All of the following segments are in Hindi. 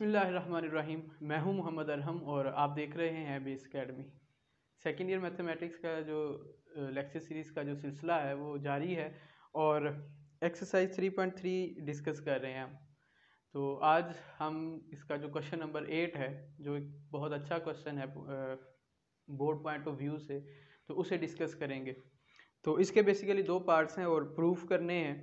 बसमीम मैं हूं मोहम्मद अरहम और आप देख रहे हैं base academy second year mathematics का जो लेक्चर सीरीज़ का जो सिलसिला है वो जारी है और एक्सरसाइज 3.3 डिस्कस कर रहे हैं हम तो आज हम इसका जो क्वेश्चन नंबर एट है जो एक बहुत अच्छा क्वेश्चन है बोर्ड पॉइंट ऑफ व्यू से तो उसे डिस्कस करेंगे तो इसके बेसिकली दो पार्ट्स हैं और प्रूफ करने हैं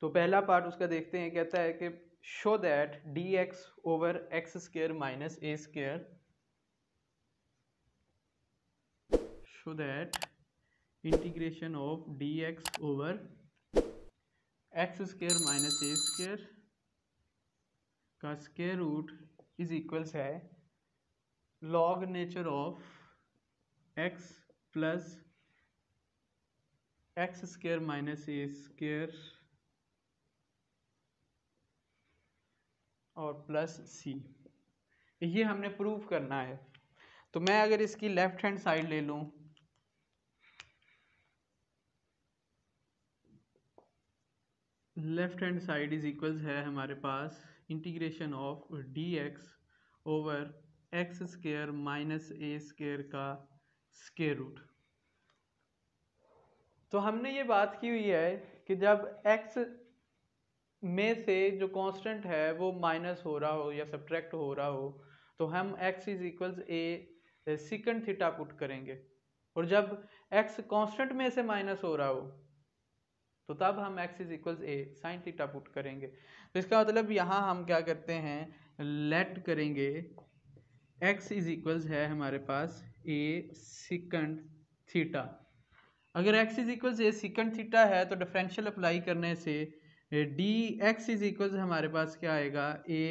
तो पहला पार्ट उसका देखते हैं कहता है कि show that dx over x square minus a square show that integration of dx over x square minus a square का स्केयर रूट इज इक्वल्स है log nature of x plus x square minus a square और प्लस सी ये हमने प्रूव करना है तो मैं अगर इसकी लेफ्ट हैंड साइड ले लूं left hand side is equals है हमारे पास integration of d x over x square minus a square का स्केयर रूट तो हमने ये बात की हुई है कि जब एक्स में से जो कांस्टेंट है वो माइनस हो रहा हो या सब्ट्रैक्ट हो रहा हो तो हम x is equals a secant theta put करेंगे और जब एक्स कांस्टेंट में से माइनस हो रहा हो तो तब हम x is equals a sine theta put करेंगे तो इसका मतलब यहाँ हम क्या करते हैं लेट करेंगे एक्स इज इक्वल्स है हमारे पास ए सिकंड थीटा अगर x is equals a secant theta है तो डिफरेंशियल अप्लाई करने से डी एक्स इज इक्वल हमारे पास क्या आएगा a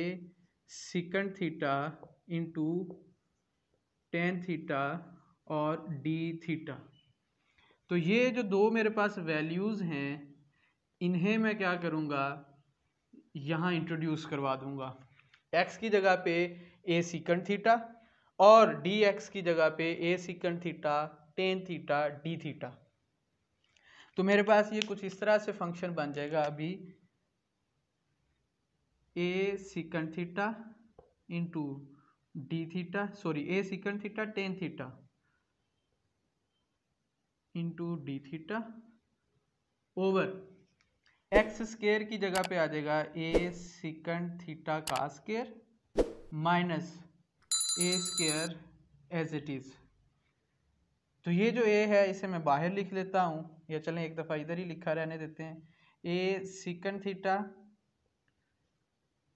secant theta into tan theta और डी थीटा तो ये जो दो मेरे पास वैल्यूज़ हैं इन्हें मैं क्या करूँगा यहाँ इंट्रोड्यूस करवा दूँगा एक्स की जगह पे ए सिकंड थीटा और डी एक्स की जगह पे a secant theta tan theta d theta तो मेरे पास ये कुछ इस तरह से फंक्शन बन जाएगा अभी a secant theta into d theta sorry a secant theta tan theta into d theta over x square की जगह पे आ जाएगा ए सिकंड थीटा का square minus a square as it is तो ये जो ए है इसे मैं बाहर लिख लेता हूँ या चलें एक दफ़ा इधर ही लिखा रहने देते हैं a secant theta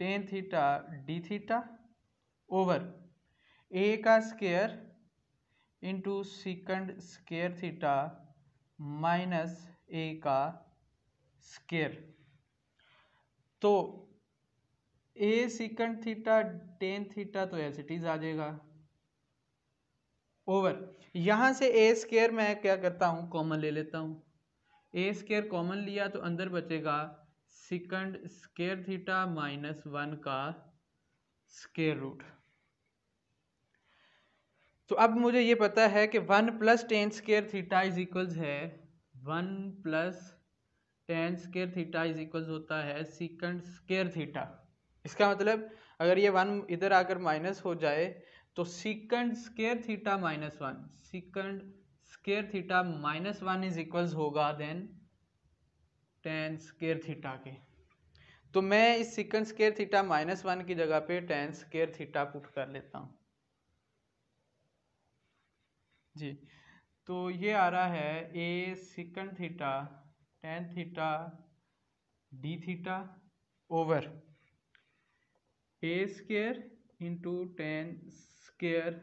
tan theta d theta over a का square into secant square theta minus a का स्केयर तो a secant theta tan theta तो एज इट इज आ जाएगा ओवर यहां से ए स्केयर मैं क्या करता हूं कॉमन ले लेता हूं ए स्केयर कॉमन लिया तो अंदर बचेगा secant square theta minus one का स्केयर रूट तो अब मुझे ये पता है कि one plus tan square theta is equals है one plus tan square theta is equals होता है सिकंड स्केयर थीटा इसका मतलब अगर ये वन इधर आकर माइनस हो जाए तो secant square theta minus one secant square theta minus one is equals होगा देन टेन स्केयर थीटा के तो मैं इस secant square theta minus one की जगह पे टेन स्केयर थीटा पुट कर लेता हूँ जी तो ये आ रहा है a secant theta tan theta d theta over a square into tan square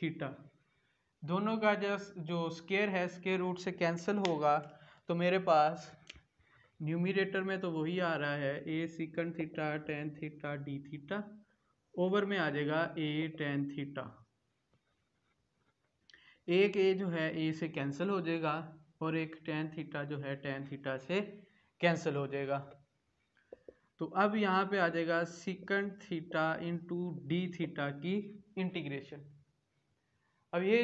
theta दोनों का जो जो स्केयर है स्केयर रूट से कैंसिल होगा तो मेरे पास न्यूमिरेटर में तो वही आ रहा है a secant theta tan theta d theta over में आ जाएगा ए टेन थीटा एक ए जो है ए से कैंसिल हो जाएगा और एक टेन थीटा जो है टेन थीटा से कैंसिल हो जाएगा तो अब यहाँ पे आ जाएगा secant theta into d theta की इंटीग्रेशन अब ये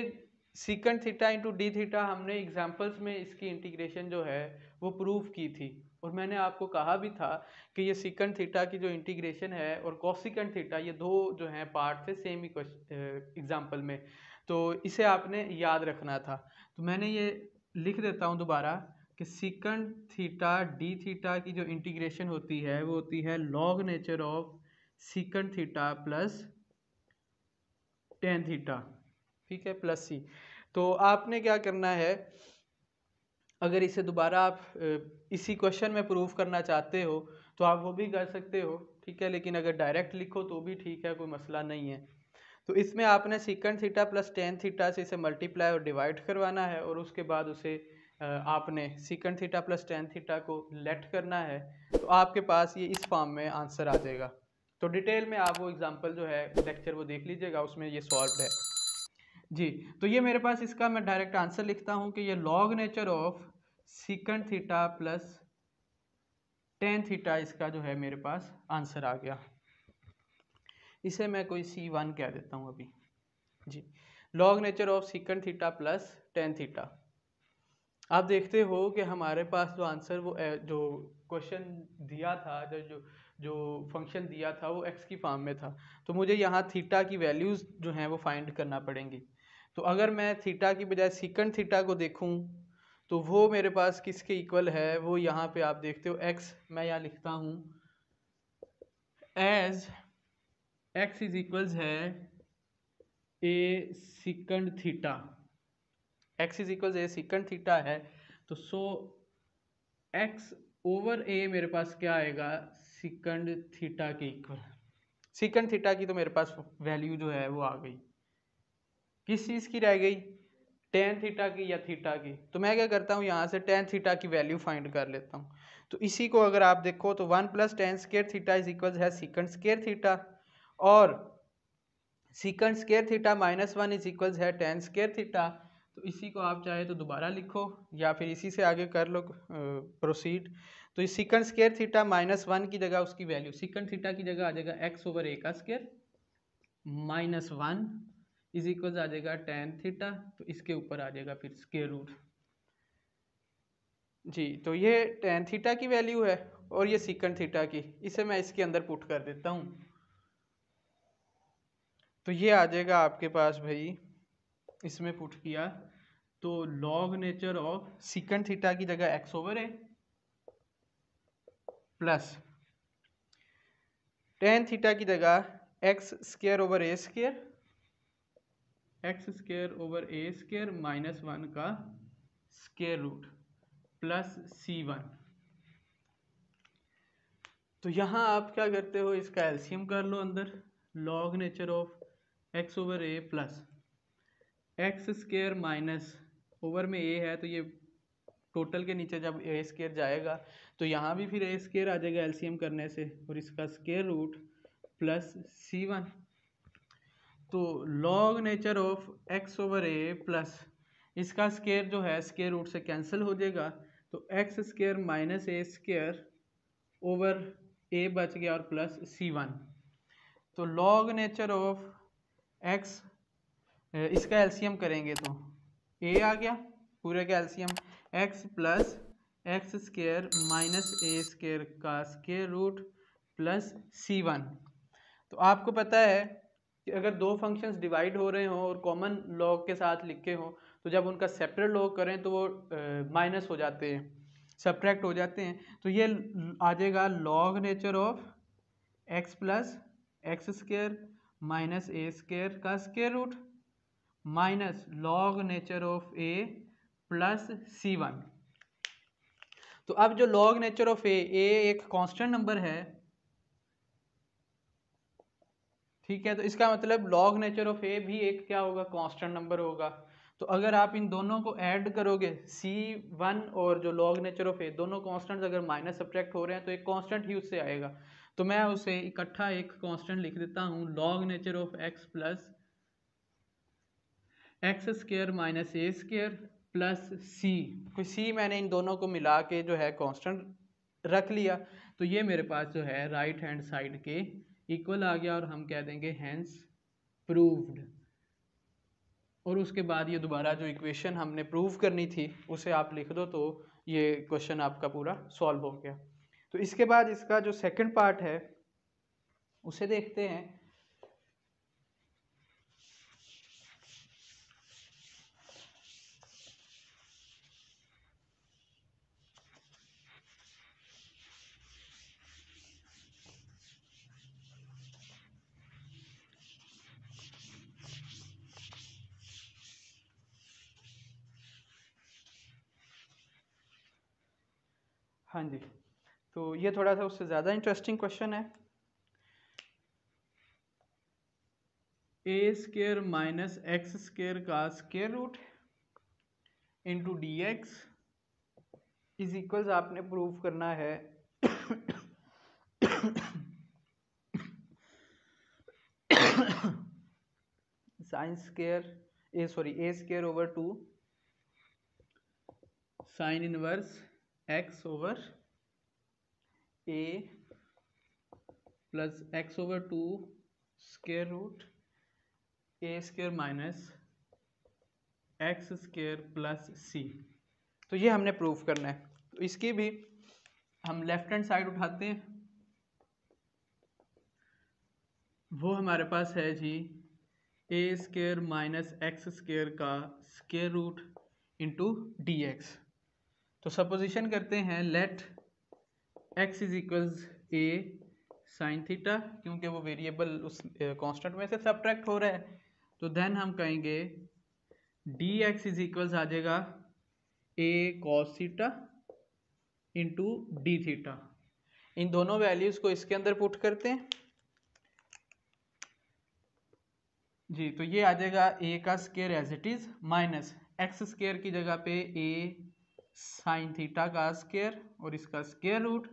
secant theta into d theta हमने एग्जाम्पल्स में इसकी इंटीग्रेशन जो है वो प्रूव की थी और मैंने आपको कहा भी था कि ये सिकंड थीटा की जो इंटीग्रेशन है और कॉसिकंड थीटा ये दो जो हैं पार्ट थे सेम ही एग्जाम्पल में तो इसे आपने याद रखना था तो मैंने ये लिख देता हूँ दोबारा कि सिकंड थीटा डी थीटा की जो इंटीग्रेशन होती है वो होती है log nature of secant theta plus tan theta ठीक है प्लस सी तो आपने क्या करना है अगर इसे दोबारा आप इसी क्वेश्चन में प्रूव करना चाहते हो तो आप वो भी कर सकते हो ठीक है लेकिन अगर डायरेक्ट लिखो तो भी ठीक है कोई मसला नहीं है तो इसमें आपने secant theta plus tan theta से इसे मल्टीप्लाई और डिवाइड करवाना है और उसके बाद उसे आपने secant theta plus tan theta को लेट करना है तो आपके पास ये इस फॉर्म में आंसर आ जाएगा तो डिटेल में आप वो एग्ज़ाम्पल जो है लेक्चर वो देख लीजिएगा उसमें ये सॉल्व है जी तो ये मेरे पास इसका मैं डायरेक्ट आंसर लिखता हूँ कि ये log nature of secant theta plus tan theta इसका जो है मेरे पास आंसर आ गया इसे मैं कोई सी वन कह देता हूँ अभी जी log nature of secant theta plus tan theta आप देखते हो कि हमारे पास जो आंसर वो जो क्वेश्चन दिया था जो जो जो फंक्शन दिया था वो एक्स की फॉर्म में था तो मुझे यहाँ थीटा की वैल्यूज़ जो हैं वो फाइंड करना पड़ेंगी तो अगर मैं थीटा की बजाय सिकंड थीटा को देखूं तो वो मेरे पास किसके इक्वल है वो यहाँ पे आप देखते हो एक्स मैं यहाँ लिखता हूँ एज एक्स इज इक्वल्स है a secant theta x is equals a secant theta है तो सो एक्स ओवर ए मेरे पास क्या आएगा सिकंड थीटा के इक्वल सिकंड थीटा की तो मेरे पास वैल्यू जो है वो आ गई किस चीज़ की रह गई टेन थीटा की या थीटा की तो मैं क्या करता हूँ यहाँ से टेन थीटा की वैल्यू फाइंड कर लेता हूँ तो इसी को अगर आप देखो तो one plus tan square theta is equal है सिकंड स्केयर थीटा और secant square theta minus one is equal है टेन स्केयर थीटा तो इसी को आप चाहे तो दोबारा लिखो या फिर इसी से आगे कर लो प्रोसीड तो इस secant square theta minus one की जगह उसकी वैल्यू सिकंड थीटा की जगह आ जाएगा एक्स ओवर ए का square minus one is equal आ जाएगा टेन थीटा तो इसके ऊपर आ जाएगा फिर स्केयर रूट जी तो ये टेन थीटा की वैल्यू है और ये सिकंड थीटा की इसे मैं इसके अंदर पुट कर देता हूँ तो ये आ जाएगा आपके पास भाई इसमें पुट किया तो log nature of secant theta की जगह एक्स ओवर है प्लस टेन थीटा की जगह x square over a square x square over a square minus one का square root plus c one तो यहाँ आप क्या करते हो इसका एल्सियम कर लो अंदर log nature of x over a plus x square minus over में ए है तो ये टोटल के नीचे जब ए स्केयर जाएगा तो यहाँ भी फिर ए स्केयर आ जाएगा एलसीएम करने से और इसका square root plus c one तो log nature of x over a plus इसका स्केयर जो है स्केयर रूट से कैंसिल हो जाएगा तो x square minus a square over a बच गया और प्लस सी वन तो लॉग नेचर ऑफ एक्स इसका एल्सीयम करेंगे तो ए आ गया पूरे का LCM x plus x square minus a square का square root plus c one तो आपको पता है कि अगर दो फंक्शंस डिवाइड हो रहे हों और कॉमन लॉग के साथ लिखे हों तो जब उनका सेपरेट लॉग करें तो वो माइनस हो जाते हैं सब्ट्रैक्ट हो जाते हैं तो ये आ जाएगा log nature of x plus x square minus a square का square root minus log nature of a plus c one तो अब जो log nature of a a एक कांस्टेंट नंबर है ठीक है तो इसका मतलब लॉग नेचर ऑफ ए भी एक क्या होगा कांस्टेंट नंबर होगा तो अगर आप इन दोनों को ऐड करोगे सी वन और जो लॉग नेचर ऑफ ए दोनों कांस्टेंट अगर माइनस सब्जेक्ट हो रहे हैं तो एक कांस्टेंट ही उससे आएगा तो मैं उसे इकट्ठा एक कांस्टेंट लिख देता हूँ log nature of x plus x square minus A square plus सी कोई सी मैंने इन दोनों को मिला के जो है कॉन्स्टेंट रख लिया तो ये मेरे पास जो है राइट हैंड साइड के इक्वल आ गया और हम कह देंगे हैंस प्रूव्ड और उसके बाद ये दोबारा जो इक्वेशन हमने प्रूव करनी थी उसे आप लिख दो तो ये क्वेश्चन आपका पूरा सॉल्व हो गया तो इसके बाद इसका जो सेकंड पार्ट है उसे देखते हैं हाँ जी तो ये थोड़ा सा उससे ज़्यादा इंटरेस्टिंग क्वेश्चन है a square minus x square का square root into d x is equals आपने प्रूव करना है sine square a sorry a square over two sine inverse x over a plus x over two square root a square minus x square plus c तो ये हमने प्रूव करना है तो इसकी भी हम लेफ्ट हैंड साइड उठाते हैं वो हमारे पास है जी a square minus x square का square root into d x तो सपोजिशन करते हैं let x is equals a sine theta क्योंकि वो वेरिएबल उस कांस्टेंट में से सब्ट्रैक्ट हो रहा है तो देन हम कहेंगे डी एक्स इज इक्वल्स आ जाएगा a cos theta into d theta इन दोनों वैल्यूज़ को इसके अंदर पुट करते हैं जी तो ये आ जाएगा ए का square as it is minus x square की जगह पे ए साइन थीटा का स्केयर और इसका square root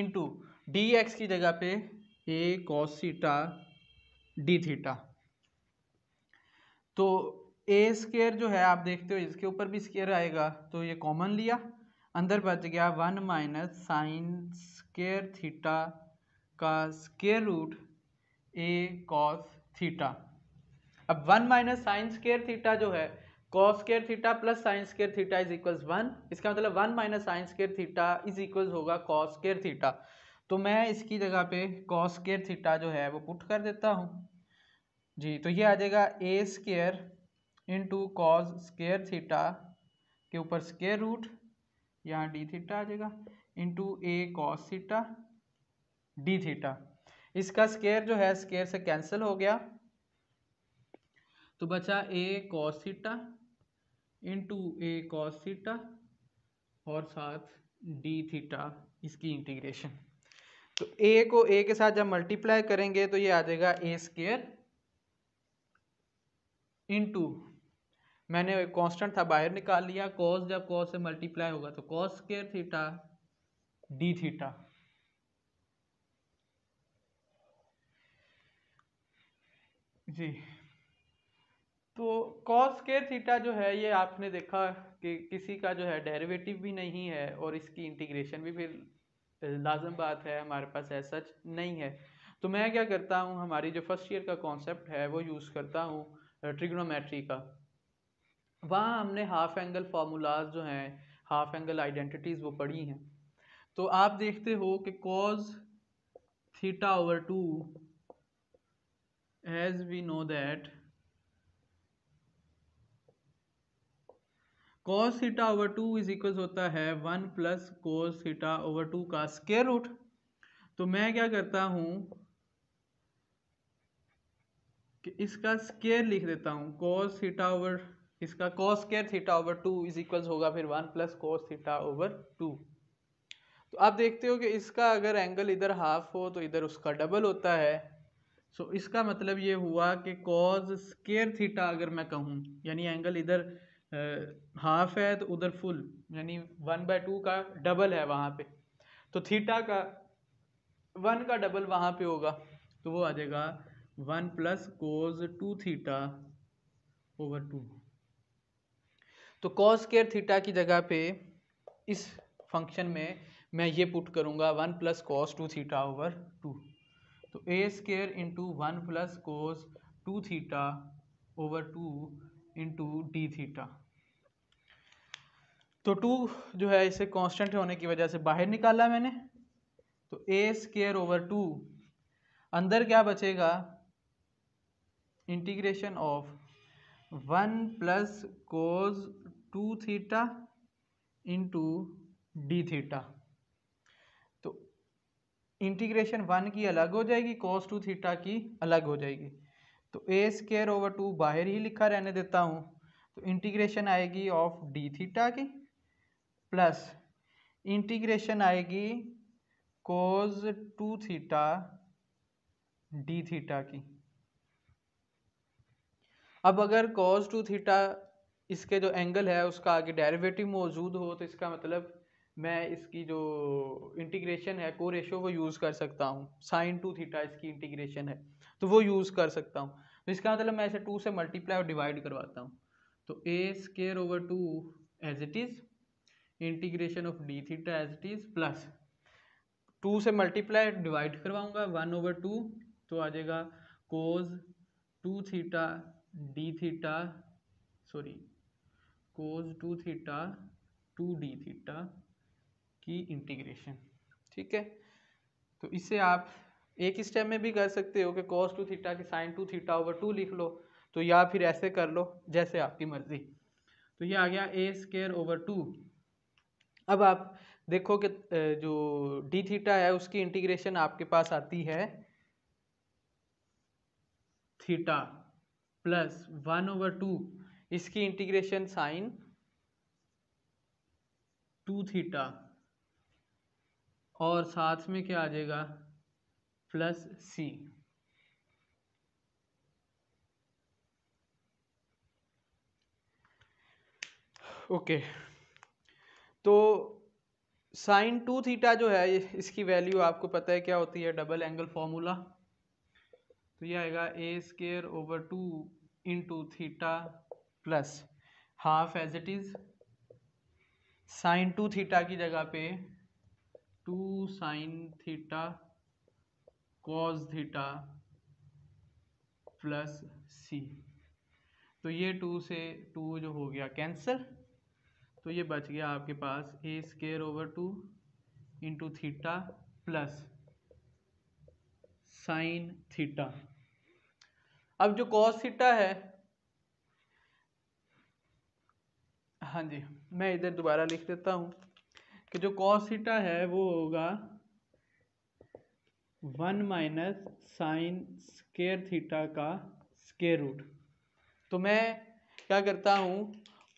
into d x की जगह पे ए कॉसीटा डी थीटा तो ए स्केयर जो है आप देखते हो इसके ऊपर भी स्केयर आएगा तो ये कॉमन लिया अंदर बच गया one minus sine square theta का square root a cos theta अब one minus sine square theta जो है cos square theta plus sine square theta is equals one इसका मतलब one minus sine square theta is equals होगा कॉस केयर थीटा तो मैं इसकी जगह पे कॉस केयर थीटा जो है वो पुट कर देता हूँ जी तो ये आ जाएगा a square to cos square theta के ऊपर स्केयर रूट यहाँ डी थीटा आ जाएगा to a cos theta d theta इसका स्केयर जो है स्केयर से कैंसिल हो गया तो बचा a cos theta into a cos theta और साथ डी थीटा इसकी इंटीग्रेशन तो ए को ए के साथ जब मल्टीप्लाई करेंगे तो ये आ जाएगा ए स्केयर इंटू मैंने एक कांस्टेंट था बाहर निकाल लिया कॉस जब कॉस से मल्टीप्लाई होगा तो cos square theta d theta जी तो कॉस के थीटा जो है ये आपने देखा कि किसी का जो है डेरिवेटिव भी नहीं है और इसकी इंटीग्रेशन भी फिर लाजम बात है हमारे पास ऐसा नहीं है तो मैं क्या करता हूँ हमारी जो फर्स्ट ईयर का कॉन्सेप्ट है वो यूज़ करता हूँ ट्रिग्नोमेट्री का वहाँ हमने हाफ एंगल फार्मूलाज जो हैं हाफ एंगल आइडेंटिटीज़ वो पढ़ी हैं तो आप देखते हो कि cos theta over two as we know that cos theta over two is equal होता है one plus cos theta over two का स्केयर रूट तो मैं क्या करता हूं कि इसका स्केयर लिख देता हूं कॉस थीटा ओवर इसका cos square theta over two is equal होगा फिर one plus cos theta over two तो आप देखते हो कि इसका अगर एंगल इधर हाफ हो तो इधर उसका डबल होता है सो so, इसका मतलब ये हुआ कि कॉज स्केयर थीटा अगर मैं कहूँ यानी एंगल इधर हाफ है तो उधर फुल यानी वन बाय टू का डबल है वहाँ पे तो थीटा का वन का डबल वहाँ पे होगा तो वो आ जाएगा one plus cos two theta over two तो कॉज केयर थीटा की जगह पे इस फंक्शन में मैं ये पुट करूँगा one plus cos two theta over two तो a square into one plus cos two theta over two into d theta तो टू जो है इसे कांस्टेंट होने की वजह से बाहर निकाला मैंने तो ए स्केयर ओवर टू अंदर क्या बचेगा integration of one plus cos two theta into d theta तो इंटीग्रेशन वन की अलग हो जाएगी कोस टू थीटा की अलग हो जाएगी तो ए स्केयर ओवर टू बाहर ही लिखा रहने देता हूँ तो इंटीग्रेशन आएगी ऑफ डी थीटा की प्लस इंटीग्रेशन आएगी cos two theta d theta की अब अगर कोज टू थीटा इसके जो एंगल है उसका आगे डेरिवेटिव मौजूद हो तो इसका मतलब मैं इसकी जो इंटीग्रेशन है को रेशो वो यूज़ कर सकता हूँ साइन टू थीटा इसकी इंटीग्रेशन है तो वो यूज़ कर सकता हूँ तो इसका मतलब मैं इसे टू से मल्टीप्लाई और डिवाइड करवाता हूँ तो a square over two as it is integration of d theta as it is plus two से मल्टीप्लाई डिवाइड करवाऊंगा वन ओवर टू तो आ जाएगा cos two theta d theta sorry cos two theta two d theta की इंटीग्रेशन ठीक है तो इसे आप एक ही स्टेप में भी कर सकते हो कि कोज टू थीटा की sine two theta over two लिख लो तो या फिर ऐसे कर लो जैसे आपकी मर्जी तो ये आ गया ए स्केयर ओवर टू अब आप देखो कि जो डी थीटा है उसकी इंटीग्रेशन आपके पास आती है theta plus one over two इसकी इंटीग्रेशन साइन टू थीटा और साथ में क्या आ जाएगा प्लस सी ओके okay. तो साइन टू थीटा जो है इसकी वैल्यू आपको पता है क्या होती है डबल एंगल फॉर्मूला तो ये आएगा a square over two into theta plus half as it is sine two theta की जगह पे two sine theta cos theta plus c तो ये टू से टू जो हो गया कैंसिल तो ये बच गया आपके पास a square over two into theta plus sine theta अब जो कॉस थीटा है हाँ जी मैं इधर दोबारा लिख देता हूँ कि जो कॉस थीटा है वो होगा one minus sine square theta का स्केयर रूट तो मैं क्या करता हूँ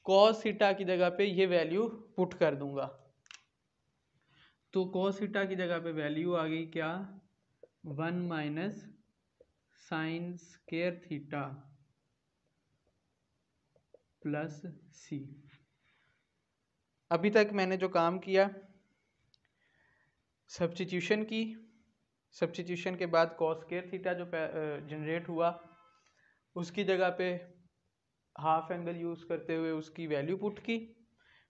कॉस सीटा की जगह पे ये वैल्यू पुट कर दूंगा तो कॉस सीटा की जगह पे वैल्यू आ गई क्या one minus sine square theta plus c अभी तक मैंने जो काम किया सब्सटीट्यूशन की सब्सटीट्यूशन के बाद कॉस थीटा जो जनरेट हुआ उसकी जगह पे हाफ एंगल यूज़ करते हुए उसकी वैल्यू पुट की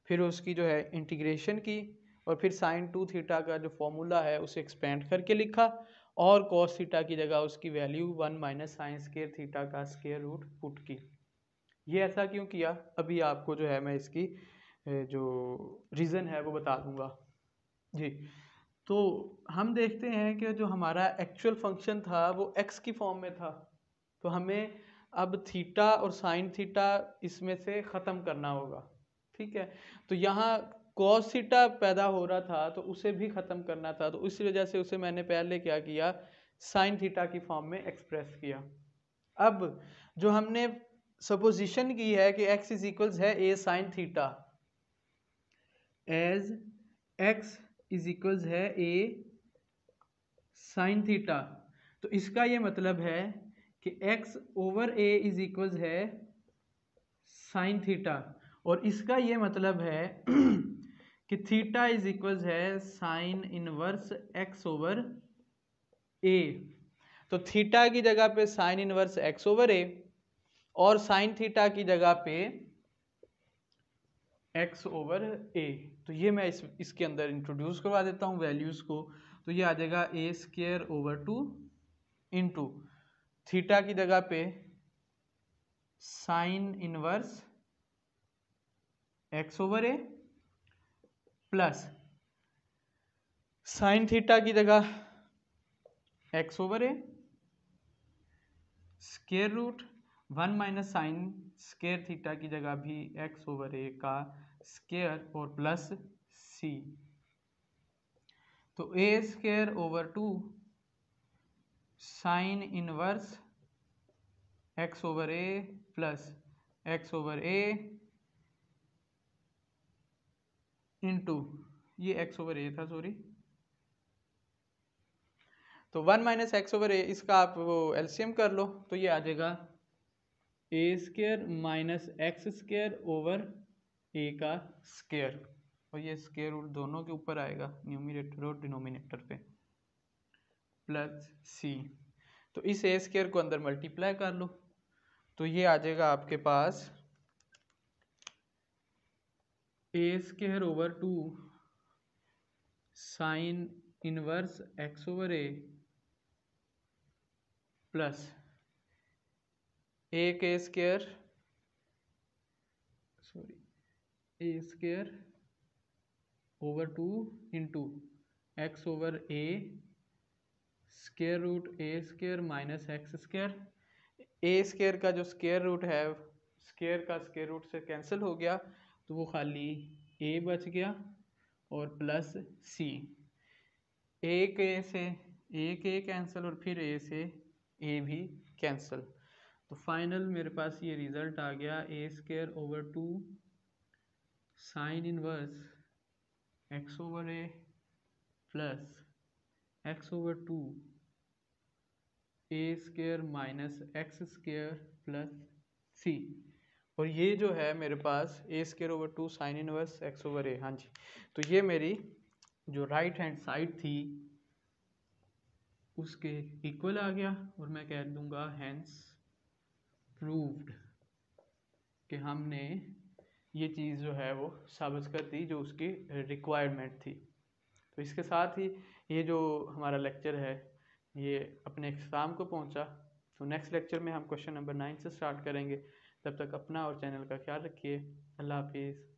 फिर उसकी जो है इंटीग्रेशन की और फिर साइन टू थीटा का जो फॉर्मूला है उसे एक्सपेंड करके लिखा और कॉस थीटा की जगह उसकी value one minus sine square theta का स्केयर रूट पुट की ये ऐसा क्यों किया अभी आपको जो है मैं इसकी जो रीज़न है वो बता दूंगा जी तो हम देखते हैं कि जो हमारा एक्चुअल फंक्शन था वो एक्स की फॉर्म में था तो हमें अब थीटा और साइन थीटा इसमें से ख़त्म करना होगा ठीक है तो यहाँ कॉस थीटा पैदा हो रहा था तो उसे भी ख़त्म करना था तो उसी वजह से उसे मैंने पहले क्या किया साइन थीटा की फॉर्म में एक्सप्रेस किया अब जो हमने सपोजिशन की है कि एक्स इज इक्वल्स है a sine theta as x is equals है ए साइन थीटा तो इसका ये मतलब है कि x over a is equal है साइन थीटा और इसका ये मतलब है कि थीटा इज इक्वल है sine inverse x over a तो थीटा की जगह पे sine inverse x over a और साइन थीटा की जगह पे x ओवर a तो ये मैं इस इसके अंदर इंट्रोड्यूस करवा देता हूँ वैल्यूज़ को तो ये आ जाएगा a square over two into theta की जगह पे sine inverse x over a plus sine theta की जगह x over a square root one minus sine square theta की जगह भी एक्स ओवर ए का स्केयर और प्लस सी तो a square over two sine inverse x over a plus x over a into ये एक्स ओवर ए था सॉरी तो one minus x over a इसका आप वो एल्शियम कर लो तो ये आ जाएगा a square minus x square over a का स्केयर और ये स्केयर दोनों के ऊपर आएगा न्यूमिनेटर और डिनोमिनेटर पे प्लस सी तो इस ए स्केयर को अंदर मल्टीप्लाई कर लो तो ये आ जाएगा आपके पास a square over two sine inverse x over a plus a के square sorry a square over two into x over a square root a square minus x square a square का जो स्केयर रूट है स्केयर का स्केयर रूट से कैंसिल हो गया तो वो खाली ए बच गया और प्लस सी ए ए से एक ए कैंसिल और फिर ए से ए भी कैंसिल तो फाइनल मेरे पास ये रिज़ल्ट आ गया a square over two sine inverse x over a plus x over two a square minus x square plus c और ये जो है मेरे पास a square over two sine inverse x over a हाँ जी तो ये मेरी जो राइट हैंड साइड थी उसके इक्वल आ गया और मैं कह दूंगा हैंस प्रूव्ड कि हमने ये चीज़ जो है वो साबित कर दी जो उसकी रिक्वायरमेंट थी तो इसके साथ ही ये जो हमारा लेक्चर है ये अपने एग्ज़ाम को पहुँचा तो नेक्स्ट लेक्चर में हम क्वेश्चन नंबर नाइन से स्टार्ट करेंगे तब तक अपना और चैनल का ख्याल रखिए अल्लाह हाफिज़